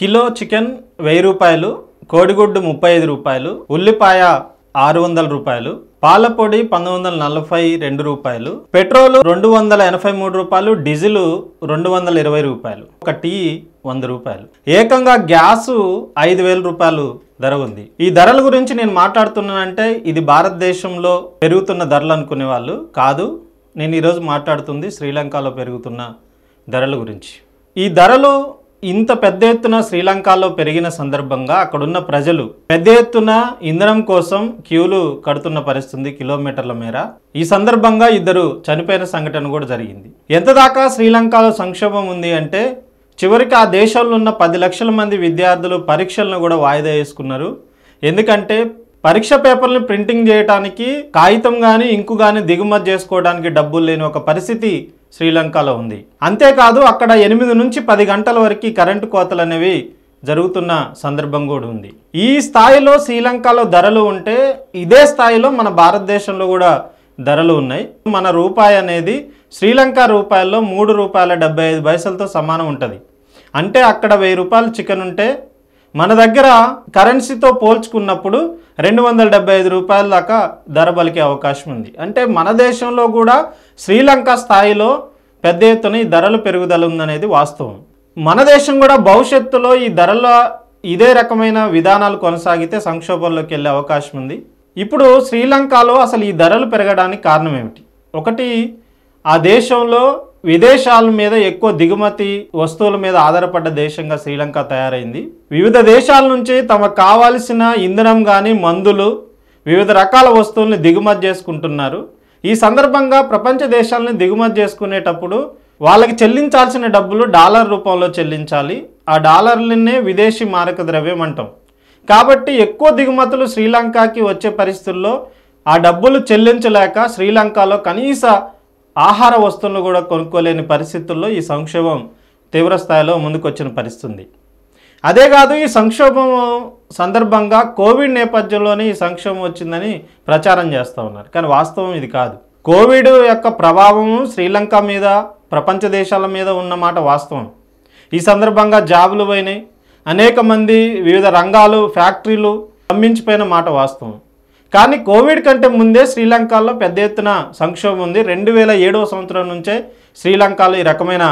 kilo chicken వెయ్యి రూపాయలు కోడిగుడ్డు ముప్పై ఐదు రూపాయలు ఉల్లిపాయ ఆరు వందల రూపాయలు పాలపొడి పంతొమ్మిది వందల నలభై రెండు రూపాయలు పెట్రోల్ రెండు వందల ఎనభై మూడు రూపాయలు డీజిల్ రెండు వందల ఇరవై రూపాయలు ఒక టీ వంద రూపాయలు ఏకంగా గ్యాసు ఐదు వేల రూపాయలు ధర ఉంది ఈ ధరల గురించి నేను మాట్లాడుతున్నానంటే ఇది భారతదేశంలో పెరుగుతున్న ధరలు అనుకునే వాళ్ళు కాదు నేను ఈరోజు మాట్లాడుతుంది శ్రీలంకలో పెరుగుతున్న ధరల గురించి ఈ ధరలు ఇంత పెద్ద ఎత్తున శ్రీలంకలో పెరిగిన సందర్భంగా అక్కడున్న ప్రజలు పెద్ద ఎత్తున ఇంధనం కోసం క్యూలు కడుతున్న పరిస్థితి కిలోమీటర్ల మేర ఈ సందర్భంగా ఇద్దరు చనిపోయిన సంఘటన కూడా జరిగింది ఎంత దాకా శ్రీలంకలో సంక్షోభం ఉంది అంటే చివరికి ఆ దేశంలో ఉన్న పది లక్షల మంది విద్యార్థులు పరీక్షలను కూడా వాయిదా వేసుకున్నారు ఎందుకంటే పరీక్ష పేపర్ని ప్రింటింగ్ చేయడానికి కాగితం కానీ ఇంకు కానీ దిగుమతి చేసుకోవడానికి డబ్బులు లేని ఒక పరిస్థితి శ్రీలంకలో ఉంది అంతేకాదు అక్కడ ఎనిమిది నుంచి పది గంటల వరకు కరెంటు కోతలు అనేవి జరుగుతున్న సందర్భం కూడా ఉంది ఈ స్థాయిలో శ్రీలంకలో ధరలు ఉంటే ఇదే స్థాయిలో మన భారతదేశంలో కూడా ధరలు ఉన్నాయి మన రూపాయి అనేది శ్రీలంక రూపాయల్లో మూడు రూపాయల డెబ్బై ఐదు పైసలతో సమానం ఉంటుంది అంటే అక్కడ వెయ్యి రూపాయలు చికెన్ ఉంటే మన దగ్గర కరెన్సీతో పోల్చుకున్నప్పుడు రెండు వందల డెబ్బై ఐదు రూపాయల దాకా ధర పలికే అవకాశం ఉంది అంటే మన దేశంలో కూడా శ్రీలంక స్థాయిలో పెద్ద ఎత్తున ఈ ధరలు పెరుగుదల ఉందనేది వాస్తవం మన దేశం కూడా భవిష్యత్తులో ఈ ధరల ఇదే రకమైన విధానాలు కొనసాగితే సంక్షోభంలోకి వెళ్ళే అవకాశం ఉంది ఇప్పుడు శ్రీలంకలో అసలు ఈ ధరలు పెరగడానికి కారణం ఏమిటి ఒకటి ఆ దేశంలో విదేశాల మీద ఎక్కువ దిగుమతి వస్తువుల మీద ఆధారపడ్డ దేశంగా శ్రీలంక తయారైంది వివిధ దేశాల నుంచి తమకు కావాల్సిన ఇంధనం కానీ మందులు వివిధ రకాల వస్తువుల్ని దిగుమతి చేసుకుంటున్నారు ఈ సందర్భంగా ప్రపంచ దేశాలని దిగుమతి చేసుకునేటప్పుడు వాళ్ళకి చెల్లించాల్సిన డబ్బులు డాలర్ రూపంలో చెల్లించాలి ఆ డాలర్లనే విదేశీ మారక ద్రవ్యం అంటాం కాబట్టి ఎక్కువ దిగుమతులు శ్రీలంకకి వచ్చే పరిస్థితుల్లో ఆ డబ్బులు చెల్లించలేక శ్రీలంకలో కనీస ఆహార వస్తువులను కూడా కొనుక్కోలేని పరిస్థితుల్లో ఈ సంక్షోభం తీవ్రస్థాయిలో ముందుకొచ్చిన పరిస్థితుంది అదే కాదు ఈ సంక్షోభం సందర్భంగా కోవిడ్ నేపథ్యంలోనే ఈ సంక్షోభం వచ్చిందని ప్రచారం చేస్తూ ఉన్నారు కానీ వాస్తవం ఇది కాదు కోవిడ్ యొక్క ప్రభావం శ్రీలంక మీద ప్రపంచ దేశాల మీద ఉన్నమాట వాస్తవం ఈ సందర్భంగా జాబులు పోయినాయి అనేక మంది వివిధ రంగాలు ఫ్యాక్టరీలు స్తంభించిపోయిన మాట వాస్తవం కానీ కోవిడ్ కంటే ముందే శ్రీలంకలో పెద్ద ఎత్తున సంక్షోభం ఉంది రెండు వేల ఏడవ సంవత్సరం నుంచే శ్రీలంకలో ఈ రకమైన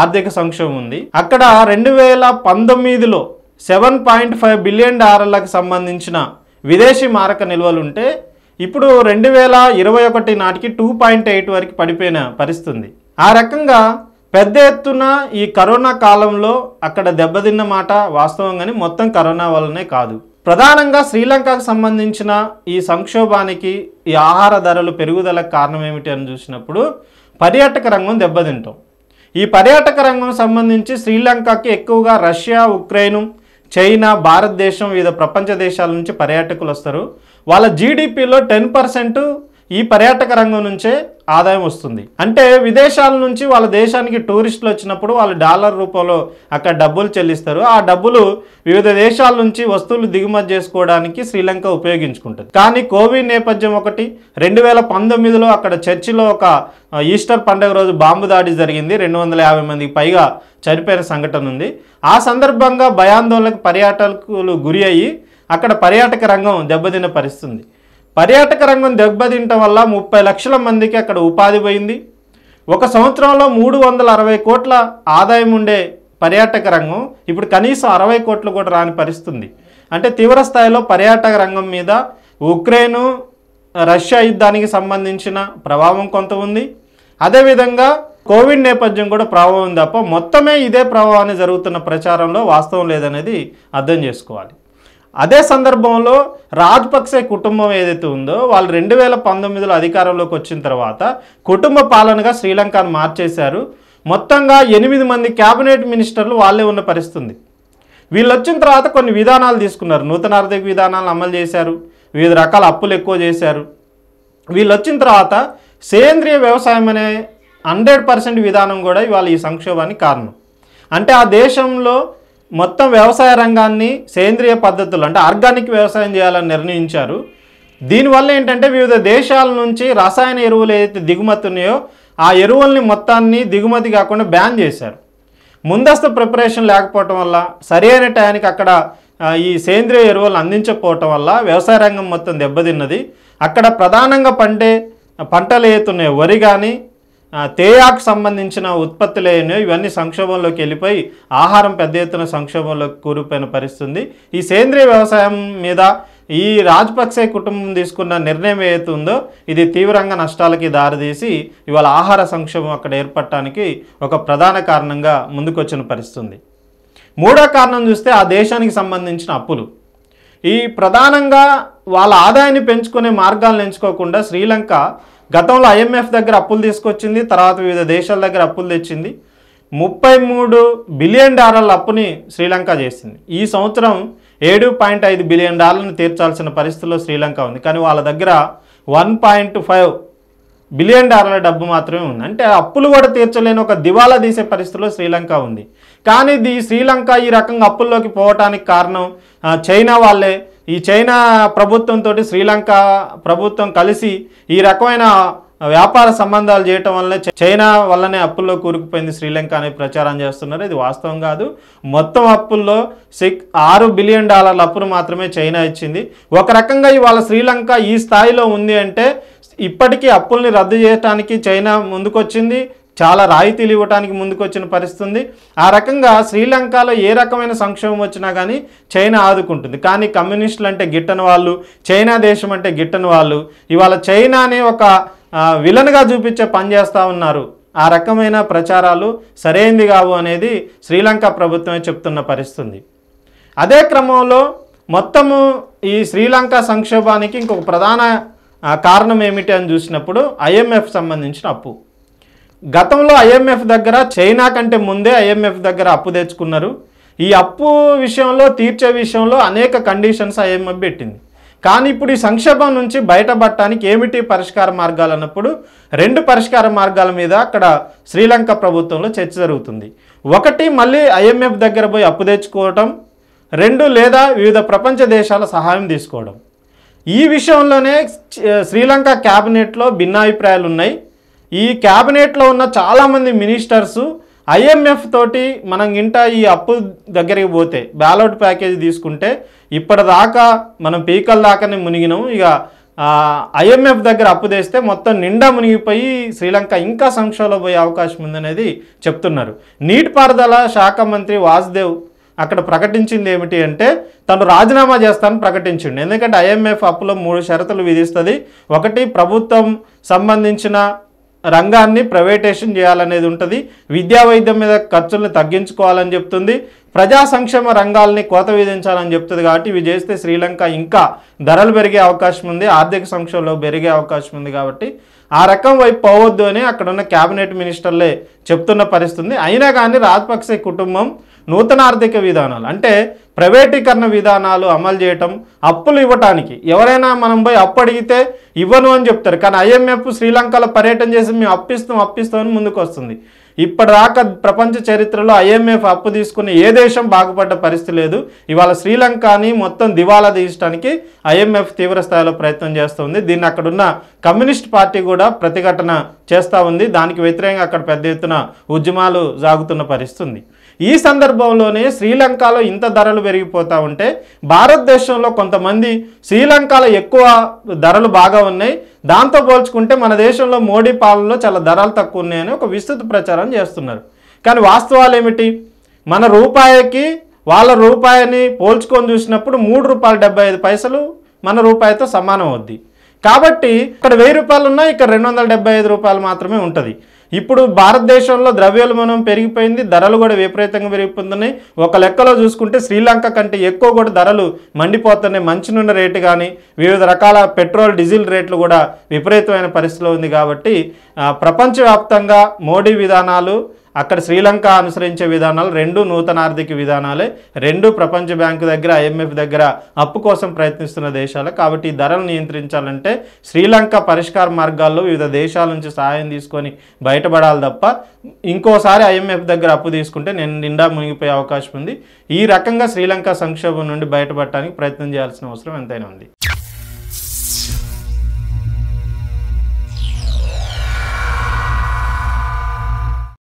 ఆర్థిక సంక్షోభం ఉంది అక్కడ రెండు వేల పంతొమ్మిదిలో సెవెన్ పాయింట్ ఫైవ్ బిలియన్ డాలర్లకు సంబంధించిన విదేశీ మారక నిల్వలు ఉంటే ఇప్పుడు రెండు వేల ఇరవై ఒకటి నాటికి టూ పాయింట్ ఎయిట్ వరకు పడిపోయిన పరిస్థితి ఆ రకంగా పెద్ద ఎత్తున ఈ కరోనా కాలంలో అక్కడ దెబ్బతిన్న మాట కానీ మొత్తం కరోనా వల్లనే కాదు ప్రధానంగా శ్రీలంకకు సంబంధించిన ఈ సంక్షోభానికి ఈ ఆహార ధరలు పెరుగుదలకు కారణం ఏమిటి అని చూసినప్పుడు పర్యాటక రంగం దెబ్బతింటాం ఈ పర్యాటక రంగం సంబంధించి శ్రీలంకకి ఎక్కువగా రష్యా ఉక్రెయిన్ చైనా భారతదేశం వివిధ ప్రపంచ దేశాల నుంచి పర్యాటకులు వస్తారు వాళ్ళ జీడిపిలో టెన్ పర్సెంట్ ఈ పర్యాటక రంగం నుంచే ఆదాయం వస్తుంది అంటే విదేశాల నుంచి వాళ్ళ దేశానికి టూరిస్టులు వచ్చినప్పుడు వాళ్ళు డాలర్ రూపంలో అక్కడ డబ్బులు చెల్లిస్తారు ఆ డబ్బులు వివిధ దేశాల నుంచి వస్తువులు దిగుమతి చేసుకోవడానికి శ్రీలంక ఉపయోగించుకుంటుంది కానీ కోవిడ్ నేపథ్యం ఒకటి రెండు వేల పంతొమ్మిదిలో అక్కడ చర్చిలో ఒక ఈస్టర్ పండుగ రోజు బాంబు దాడి జరిగింది రెండు వందల యాభై మందికి పైగా చనిపోయిన సంఘటన ఉంది ఆ సందర్భంగా భయాందోళనకు పర్యాటకులు గురి అయ్యి అక్కడ పర్యాటక రంగం దెబ్బతిన్న పరిస్థితుంది పర్యాటక రంగం దెబ్బతింటం వల్ల ముప్పై లక్షల మందికి అక్కడ ఉపాధి పోయింది ఒక సంవత్సరంలో మూడు వందల అరవై కోట్ల ఆదాయం ఉండే పర్యాటక రంగం ఇప్పుడు కనీసం అరవై కోట్లు కూడా రాని పరిస్థితుంది అంటే తీవ్ర స్థాయిలో పర్యాటక రంగం మీద ఉక్రెయిన్ రష్యా యుద్ధానికి సంబంధించిన ప్రభావం కొంత ఉంది అదేవిధంగా కోవిడ్ నేపథ్యం కూడా ప్రభావం తప్ప మొత్తమే ఇదే ప్రభావాన్ని జరుగుతున్న ప్రచారంలో వాస్తవం లేదనేది అర్థం చేసుకోవాలి అదే సందర్భంలో రాజపక్సే కుటుంబం ఏదైతే ఉందో వాళ్ళు రెండు వేల పంతొమ్మిదిలో అధికారంలోకి వచ్చిన తర్వాత కుటుంబ పాలనగా శ్రీలంకను మార్చేశారు మొత్తంగా ఎనిమిది మంది క్యాబినెట్ మినిస్టర్లు వాళ్ళే ఉన్న పరిస్థితుంది వీళ్ళు వచ్చిన తర్వాత కొన్ని విధానాలు తీసుకున్నారు నూతన ఆర్థిక విధానాలు అమలు చేశారు వివిధ రకాల అప్పులు ఎక్కువ చేశారు వీళ్ళు వచ్చిన తర్వాత సేంద్రియ వ్యవసాయం అనే హండ్రెడ్ పర్సెంట్ విధానం కూడా ఇవాళ ఈ సంక్షోభానికి కారణం అంటే ఆ దేశంలో మొత్తం వ్యవసాయ రంగాన్ని సేంద్రియ పద్ధతులు అంటే ఆర్గానిక్ వ్యవసాయం చేయాలని నిర్ణయించారు దీనివల్ల ఏంటంటే వివిధ దేశాల నుంచి రసాయన ఎరువులు ఏదైతే దిగుమతి ఉన్నాయో ఆ ఎరువుల్ని మొత్తాన్ని దిగుమతి కాకుండా బ్యాన్ చేశారు ముందస్తు ప్రిపరేషన్ లేకపోవటం వల్ల సరైన టయానికి అక్కడ ఈ సేంద్రియ ఎరువులు అందించకపోవటం వల్ల వ్యవసాయ రంగం మొత్తం దెబ్బతిన్నది అక్కడ ప్రధానంగా పండే పంటలు ఏతున్నాయి వరి కానీ తేయాకు సంబంధించిన ఉత్పత్తులు అయినాయి ఇవన్నీ సంక్షోభంలోకి వెళ్ళిపోయి ఆహారం పెద్ద ఎత్తున సంక్షోభంలోకి కూరుకుపోయిన పరిస్థితుంది ఈ సేంద్రియ వ్యవసాయం మీద ఈ రాజపక్సే కుటుంబం తీసుకున్న నిర్ణయం ఏదైతే ఉందో ఇది తీవ్రంగా నష్టాలకి దారితీసి ఇవాళ ఆహార సంక్షోభం అక్కడ ఏర్పడటానికి ఒక ప్రధాన కారణంగా ముందుకొచ్చిన పరిస్థితుంది మూడో కారణం చూస్తే ఆ దేశానికి సంబంధించిన అప్పులు ఈ ప్రధానంగా వాళ్ళ ఆదాయాన్ని పెంచుకునే మార్గాలను ఎంచుకోకుండా శ్రీలంక గతంలో ఐఎంఎఫ్ దగ్గర అప్పులు తీసుకొచ్చింది తర్వాత వివిధ దేశాల దగ్గర అప్పులు తెచ్చింది ముప్పై మూడు బిలియన్ డాలర్ల అప్పుని శ్రీలంక చేసింది ఈ సంవత్సరం ఏడు పాయింట్ ఐదు బిలియన్ డాలర్ని తీర్చాల్సిన పరిస్థితిలో శ్రీలంక ఉంది కానీ వాళ్ళ దగ్గర వన్ పాయింట్ ఫైవ్ బిలియన్ డాలర్ల డబ్బు మాత్రమే ఉంది అంటే అప్పులు కూడా తీర్చలేని ఒక దివాలా తీసే పరిస్థితిలో శ్రీలంక ఉంది కానీ ఇది శ్రీలంక ఈ రకంగా అప్పుల్లోకి పోవటానికి కారణం చైనా వాళ్ళే ఈ చైనా ప్రభుత్వంతో శ్రీలంక ప్రభుత్వం కలిసి ఈ రకమైన వ్యాపార సంబంధాలు చేయటం వల్లనే చైనా వల్లనే అప్పుల్లో కూరుకుపోయింది శ్రీలంక అనే ప్రచారం చేస్తున్నారు ఇది వాస్తవం కాదు మొత్తం అప్పుల్లో సిక్ ఆరు బిలియన్ డాలర్ల అప్పులు మాత్రమే చైనా ఇచ్చింది ఒక రకంగా ఇవాళ శ్రీలంక ఈ స్థాయిలో ఉంది అంటే ఇప్పటికీ అప్పుల్ని రద్దు చేయడానికి చైనా ముందుకొచ్చింది చాలా రాయితీలు ఇవ్వటానికి ముందుకొచ్చిన వచ్చిన ఉంది ఆ రకంగా శ్రీలంకలో ఏ రకమైన సంక్షోభం వచ్చినా కానీ చైనా ఆదుకుంటుంది కానీ కమ్యూనిస్టులు అంటే గిట్టని వాళ్ళు చైనా దేశం అంటే గిట్టని వాళ్ళు ఇవాళ చైనానే ఒక విలన్గా చూపించే పని చేస్తూ ఉన్నారు ఆ రకమైన ప్రచారాలు సరైంది కావు అనేది శ్రీలంక ప్రభుత్వమే చెప్తున్న పరిస్థితుంది అదే క్రమంలో మొత్తము ఈ శ్రీలంక సంక్షోభానికి ఇంకొక ప్రధాన కారణం ఏమిటి అని చూసినప్పుడు ఐఎంఎఫ్ సంబంధించిన అప్పు గతంలో ఐఎంఎఫ్ దగ్గర చైనా కంటే ముందే ఐఎంఎఫ్ దగ్గర అప్పు తెచ్చుకున్నారు ఈ అప్పు విషయంలో తీర్చే విషయంలో అనేక కండిషన్స్ ఐఎంఎఫ్ పెట్టింది కానీ ఇప్పుడు ఈ సంక్షేమం నుంచి బయటపడటానికి ఏమిటి పరిష్కార మార్గాలు అన్నప్పుడు రెండు పరిష్కార మార్గాల మీద అక్కడ శ్రీలంక ప్రభుత్వంలో చర్చ జరుగుతుంది ఒకటి మళ్ళీ ఐఎంఎఫ్ దగ్గర పోయి అప్పు తెచ్చుకోవటం రెండు లేదా వివిధ ప్రపంచ దేశాల సహాయం తీసుకోవడం ఈ విషయంలోనే శ్రీలంక క్యాబినెట్లో భిన్నాభిప్రాయాలు ఉన్నాయి ఈ క్యాబినెట్లో ఉన్న చాలామంది మినిస్టర్స్ ఐఎంఎఫ్ తోటి మనం ఇంట ఈ అప్పు దగ్గరికి పోతే బ్యాలౌట్ ప్యాకేజ్ తీసుకుంటే ఇప్పటిదాకా మనం పీకల దాకానే మునిగినాం ఇక ఐఎంఎఫ్ దగ్గర అప్పు తెస్తే మొత్తం నిండా మునిగిపోయి శ్రీలంక ఇంకా సంక్షోభంలో పోయే అవకాశం ఉందనేది చెప్తున్నారు నీటిపారుదల శాఖ మంత్రి వాసుదేవ్ అక్కడ ప్రకటించింది ఏమిటి అంటే తను రాజీనామా చేస్తానని ప్రకటించింది ఎందుకంటే ఐఎంఎఫ్ అప్పులో మూడు షరతులు విధిస్తుంది ఒకటి ప్రభుత్వం సంబంధించిన రంగాన్ని ప్రైవేటేషన్ చేయాలనేది ఉంటుంది విద్యా వైద్యం మీద ఖర్చులను తగ్గించుకోవాలని చెప్తుంది ప్రజా సంక్షేమ రంగాల్ని కోత విధించాలని చెప్తుంది కాబట్టి ఇవి చేస్తే శ్రీలంక ఇంకా ధరలు పెరిగే అవకాశం ఉంది ఆర్థిక సంక్షోభంలో పెరిగే అవకాశం ఉంది కాబట్టి ఆ రకం వైపు పోవద్దు అని అక్కడున్న క్యాబినెట్ మినిస్టర్లే చెప్తున్న పరిస్థితుంది అయినా కానీ రాజపక్సే కుటుంబం నూతన ఆర్థిక విధానాలు అంటే ప్రైవేటీకరణ విధానాలు అమలు చేయటం అప్పులు ఇవ్వటానికి ఎవరైనా మనం పోయి అప్పు అడిగితే ఇవ్వను అని చెప్తారు కానీ ఐఎంఎఫ్ శ్రీలంకలో పర్యటన చేసి మేము అప్పిస్తాం అప్పిస్తామని ముందుకు వస్తుంది ఇప్పటిదాకా ప్రపంచ చరిత్రలో ఐఎంఎఫ్ అప్పు తీసుకుని ఏ దేశం బాగుపడ్డ పరిస్థితి లేదు ఇవాళ శ్రీలంకని మొత్తం దివాలా తీయడానికి ఐఎంఎఫ్ తీవ్ర స్థాయిలో ప్రయత్నం చేస్తుంది దీన్ని అక్కడున్న కమ్యూనిస్ట్ పార్టీ కూడా ప్రతిఘటన చేస్తూ ఉంది దానికి వ్యతిరేకంగా అక్కడ పెద్ద ఎత్తున ఉద్యమాలు సాగుతున్న పరిస్థితి ఈ సందర్భంలోనే శ్రీలంకలో ఇంత ధరలు పెరిగిపోతూ ఉంటే భారతదేశంలో కొంతమంది శ్రీలంకలో ఎక్కువ ధరలు బాగా ఉన్నాయి దాంతో పోల్చుకుంటే మన దేశంలో మోడీ పాలనలో చాలా ధరలు తక్కువ ఉన్నాయని ఒక విస్తృత ప్రచారం చేస్తున్నారు కానీ వాస్తవాలు ఏమిటి మన రూపాయికి వాళ్ళ రూపాయిని పోల్చుకొని చూసినప్పుడు మూడు రూపాయలు డెబ్బై ఐదు పైసలు మన రూపాయితో సమానం అవుద్ది కాబట్టి ఇక్కడ వెయ్యి రూపాయలు ఉన్నాయి ఇక్కడ రెండు వందల ఐదు రూపాయలు మాత్రమే ఉంటుంది ఇప్పుడు భారతదేశంలో ద్రవ్యోల్బణం పెరిగిపోయింది ధరలు కూడా విపరీతంగా పెరిగిపోతున్నాయి ఒక లెక్కలో చూసుకుంటే శ్రీలంక కంటే ఎక్కువ కూడా ధరలు మండిపోతున్నాయి మంచినూనె రేటు కానీ వివిధ రకాల పెట్రోల్ డీజిల్ రేట్లు కూడా విపరీతమైన పరిస్థితిలో ఉంది కాబట్టి ప్రపంచవ్యాప్తంగా మోడీ విధానాలు అక్కడ శ్రీలంక అనుసరించే విధానాలు రెండు నూతన ఆర్థిక విధానాలే రెండు ప్రపంచ బ్యాంకు దగ్గర ఐఎంఎఫ్ దగ్గర అప్పు కోసం ప్రయత్నిస్తున్న దేశాలు కాబట్టి ఈ ధరలు నియంత్రించాలంటే శ్రీలంక పరిష్కార మార్గాల్లో వివిధ దేశాల నుంచి సహాయం తీసుకొని బయటపడాలి తప్ప ఇంకోసారి ఐఎంఎఫ్ దగ్గర అప్పు తీసుకుంటే నేను నిండా మునిగిపోయే అవకాశం ఉంది ఈ రకంగా శ్రీలంక సంక్షోభం నుండి బయటపడటానికి ప్రయత్నం చేయాల్సిన అవసరం ఎంతైనా ఉంది